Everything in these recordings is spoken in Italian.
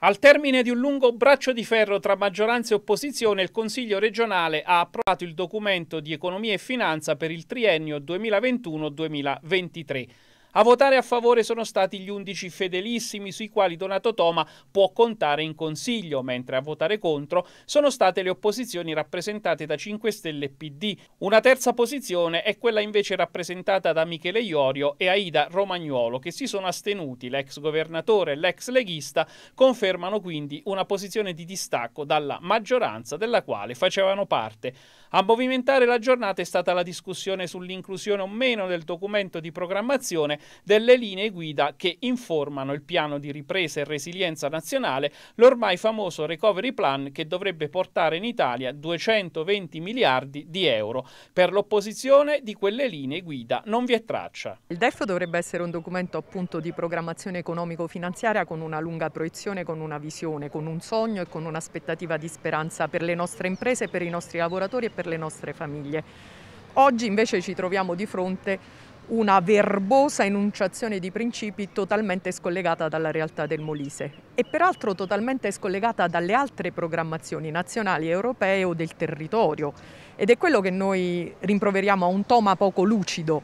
Al termine di un lungo braccio di ferro tra maggioranza e opposizione, il Consiglio regionale ha approvato il documento di economia e finanza per il triennio 2021-2023. A votare a favore sono stati gli undici fedelissimi sui quali Donato Toma può contare in consiglio, mentre a votare contro sono state le opposizioni rappresentate da 5 Stelle e PD. Una terza posizione è quella invece rappresentata da Michele Iorio e Aida Romagnuolo che si sono astenuti. L'ex governatore e l'ex leghista confermano quindi una posizione di distacco dalla maggioranza della quale facevano parte. A movimentare la giornata è stata la discussione sull'inclusione o meno del documento di programmazione delle linee guida che informano il piano di ripresa e resilienza nazionale, l'ormai famoso recovery plan che dovrebbe portare in Italia 220 miliardi di euro. Per l'opposizione di quelle linee guida non vi è traccia. Il DEF dovrebbe essere un documento appunto di programmazione economico-finanziaria con una lunga proiezione, con una visione, con un sogno e con un'aspettativa di speranza per le nostre imprese, per i nostri lavoratori e per le nostre famiglie. Oggi invece ci troviamo di fronte una verbosa enunciazione di principi totalmente scollegata dalla realtà del Molise e peraltro totalmente scollegata dalle altre programmazioni nazionali, europee o del territorio ed è quello che noi rimproveriamo a un toma poco lucido.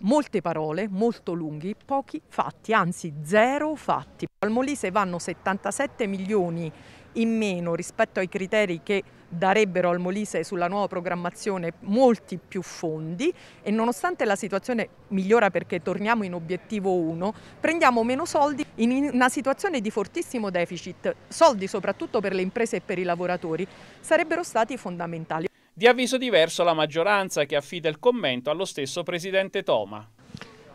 Molte parole, molto lunghi, pochi fatti, anzi zero fatti. Al Molise vanno 77 milioni in meno rispetto ai criteri che darebbero al Molise sulla nuova programmazione molti più fondi e nonostante la situazione migliora perché torniamo in obiettivo 1, prendiamo meno soldi in una situazione di fortissimo deficit, soldi soprattutto per le imprese e per i lavoratori, sarebbero stati fondamentali. Di avviso diverso la maggioranza che affida il commento allo stesso Presidente Toma.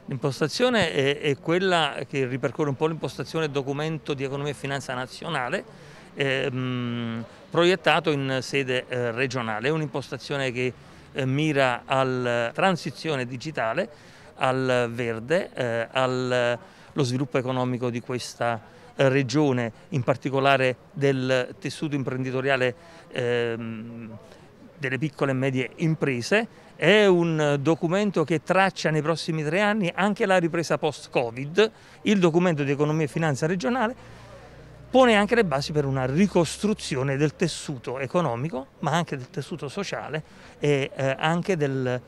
L'impostazione è, è quella che ripercorre un po' l'impostazione documento di economia e finanza nazionale, ehm, proiettato in sede eh, regionale. È un'impostazione che eh, mira alla eh, transizione digitale, al verde, eh, allo eh, sviluppo economico di questa eh, regione, in particolare del tessuto imprenditoriale ehm, delle piccole e medie imprese. È un documento che traccia nei prossimi tre anni anche la ripresa post-Covid, il documento di economia e finanza regionale pone anche le basi per una ricostruzione del tessuto economico, ma anche del tessuto sociale e eh, anche del,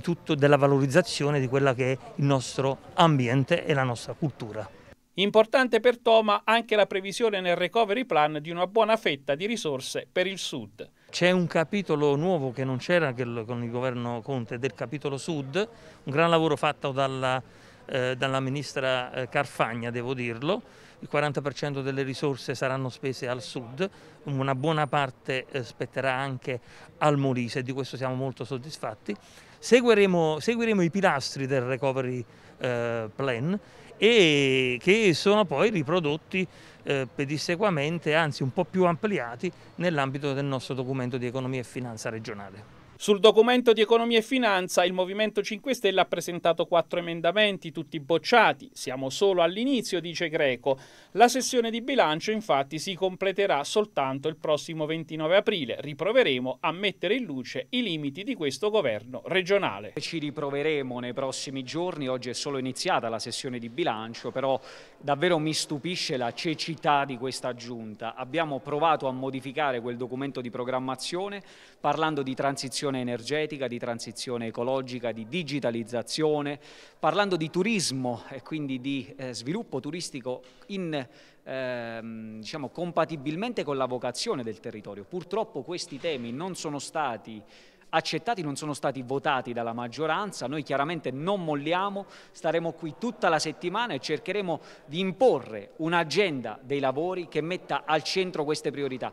tutto, della valorizzazione di quella che è il nostro ambiente e la nostra cultura. Importante per Toma anche la previsione nel recovery plan di una buona fetta di risorse per il Sud. C'è un capitolo nuovo che non c'era con il governo Conte del capitolo Sud, un gran lavoro fatto dalla eh, dalla ministra eh, Carfagna, devo dirlo. Il 40% delle risorse saranno spese al sud, una buona parte eh, spetterà anche al Molise, di questo siamo molto soddisfatti. Seguiremo, seguiremo i pilastri del recovery eh, plan e che sono poi riprodotti eh, pedissequamente, anzi un po' più ampliati, nell'ambito del nostro documento di economia e finanza regionale. Sul documento di economia e finanza il Movimento 5 Stelle ha presentato quattro emendamenti, tutti bocciati. Siamo solo all'inizio, dice Greco. La sessione di bilancio infatti si completerà soltanto il prossimo 29 aprile. Riproveremo a mettere in luce i limiti di questo governo regionale. Ci riproveremo nei prossimi giorni, oggi è solo iniziata la sessione di bilancio, però davvero mi stupisce la cecità di questa giunta. Abbiamo provato a modificare quel documento di programmazione parlando di transizione transizione energetica, di transizione ecologica, di digitalizzazione, parlando di turismo e quindi di eh, sviluppo turistico in, ehm, diciamo, compatibilmente con la vocazione del territorio. Purtroppo questi temi non sono stati accettati, non sono stati votati dalla maggioranza, noi chiaramente non molliamo, staremo qui tutta la settimana e cercheremo di imporre un'agenda dei lavori che metta al centro queste priorità.